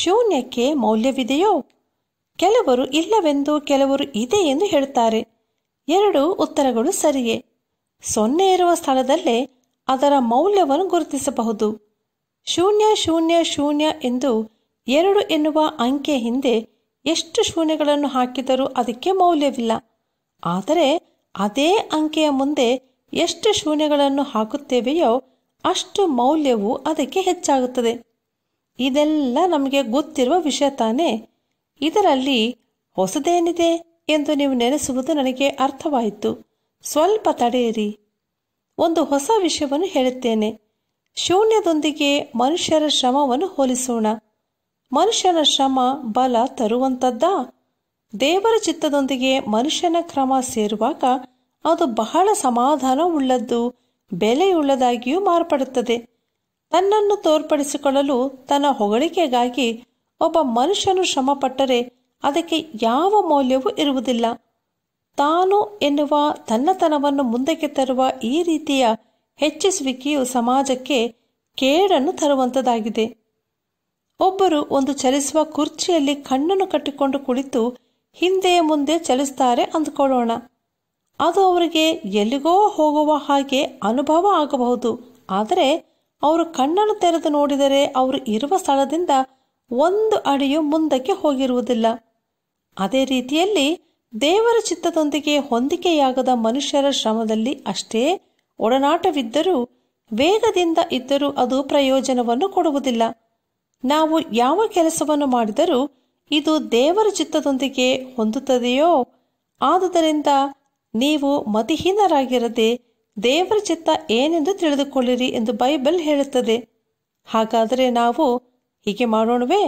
ಶೂನ್ಯಕ್ಕೆ ಮೌಲ್ಯವಿದೆಯೋ ಕೆಲವರು ಇಲ್ಲವೆಂದು ಕೆಲವರು ಇದೆ ಎಂದು ಹೇಳುತ್ತಾರೆ ಎರಡು ಉತ್ತರಗಳು ಸರಿಯೇ ಸೊನ್ನೆ ಇರುವ ಸ್ಥಳದಲ್ಲೇ ಅದರ ಮೌಲ್ಯವನ್ನು ಗುರುತಿಸಬಹುದು ಶೂನ್ಯ ಶೂನ್ಯ ಶೂನ್ಯ ಎಂದು ಎರಡು ಎನ್ನುವ ಅಂಕೆ ಹಿಂದೆ ಎಷ್ಟು ಶೂನ್ಯಗಳನ್ನು ಹಾಕಿದರೂ ಅದಕ್ಕೆ ಮೌಲ್ಯವಿಲ್ಲ ಆದರೆ ಅದೇ ಅಂಕೆಯ ಮುಂದೆ ಎಷ್ಟು ಶೂನ್ಯಗಳನ್ನು ಹಾಕುತ್ತೇವೆಯೋ ಅಷ್ಟು ಮೌಲ್ಯವು ಅದಕ್ಕೆ ಹೆಚ್ಚಾಗುತ್ತದೆ ಇದೆಲ್ಲ ನಮಗೆ ಗೊತ್ತಿರುವ ವಿಷಯ ತಾನೇ ಇದರಲ್ಲಿ ಹೊಸದೇನಿದೆ ಎಂದು ನೀವು ನೆನೆಸುವುದು ನನಗೆ ಅರ್ಥವಾಯಿತು ಸ್ವಲ್ಪ ತಡೆಯಿರಿ ಒಂದು ಹೊಸ ವಿಷಯವನ್ನು ಹೇಳುತ್ತೇನೆ ಶೂನ್ಯದೊಂದಿಗೆ ಮನುಷ್ಯರ ಶ್ರಮವನ್ನು ಹೋಲಿಸೋಣ ಮನುಷ್ಯನ ಶ್ರಮ ಬಲ ತರುವಂಥದ್ದಾ ದೇವರ ಚಿತ್ತದೊಂದಿಗೆ ಮನುಷ್ಯನ ಕ್ರಮ ಸೇರುವಾಗ ಅದು ಬಹಳ ಸಮಾಧಾನ ಉಳ್ಳದ್ದು ಬೆಲೆಯುಳ್ಳದಾಗಿಯೂ ಮಾರ್ಪಡುತ್ತದೆ ತನ್ನನ್ನು ತೋರ್ಪಡಿಸಿಕೊಳ್ಳಲು ತನ್ನ ಹೊಗಳಿಕೆಗಾಗಿ ಒಬ್ಬ ಮನುಷ್ಯನು ಶ್ರಮಪಟ್ಟರೆ ಅದಕ್ಕೆ ಯಾವ ಮೌಲ್ಯವೂ ಇರುವುದಿಲ್ಲ ತಾನು ಎನ್ನುವ ತನ್ನತನವನ್ನು ಮುಂದಕ್ಕೆ ತರುವ ಈ ರೀತಿಯ ಹೆಚ್ಚಿಸುವಿಕೆಯು ಸಮಾಜಕ್ಕೆ ಕೇಡನ್ನು ತರುವಂತದಾಗಿದೆ ಒಬ್ಬರು ಒಂದು ಚಲಿಸುವ ಕುರ್ಚಿಯಲ್ಲಿ ಕಣ್ಣನ್ನು ಕಟ್ಟಿಕೊಂಡು ಕುಳಿತು ಹಿಂದೆ ಮುಂದೆ ಚಲಿಸ್ತಾರೆ ಅಂದುಕೊಳ್ಳೋಣ ಅದು ಅವರಿಗೆ ಎಲ್ಲಿಗೋ ಹೋಗುವ ಹಾಗೆ ಅನುಭವ ಆಗಬಹುದು ಆದರೆ ಅವರು ಕಣ್ಣನ್ನು ತೆರೆದು ನೋಡಿದರೆ ಅವರು ಇರುವ ಸ್ಥಳದಿಂದ ಒಂದು ಅಡಿಯು ಮುಂದಕ್ಕೆ ಹೋಗಿರುವುದಿಲ್ಲ ಅದೇ ರೀತಿಯಲ್ಲಿ ದೇವರ ಚಿತ್ತದೊಂದಿಗೆ ಹೊಂದಿಕೆಯಾಗದ ಮನುಷ್ಯರ ಶ್ರಮದಲ್ಲಿ ಅಷ್ಟೇ ಒಡನಾಟವಿದ್ದರೂ ವೇಗದಿಂದ ಇದ್ದರೂ ಅದು ಪ್ರಯೋಜನವನ್ನು ಕೊಡುವುದಿಲ್ಲ ನಾವು ಯಾವ ಕೆಲಸವನ್ನು ಮಾಡಿದರೂ ಇದು ದೇವರ ಚಿತ್ತದೊಂದಿಗೆ ಹೊಂದುತ್ತದೆಯೋ ಆದುದರಿಂದ ನೀವು ಮತಿಹೀನರಾಗಿರದೆ ದೇವರ ಚಿತ್ತ ಏನೆಂದು ತಿಳಿದುಕೊಳ್ಳಿರಿ ಎಂದು ಬೈಬಲ್ ಹೇಳುತ್ತದೆ ಹಾಗಾದರೆ ನಾವು ಹೀಗೆ ಮಾಡೋಣವೇ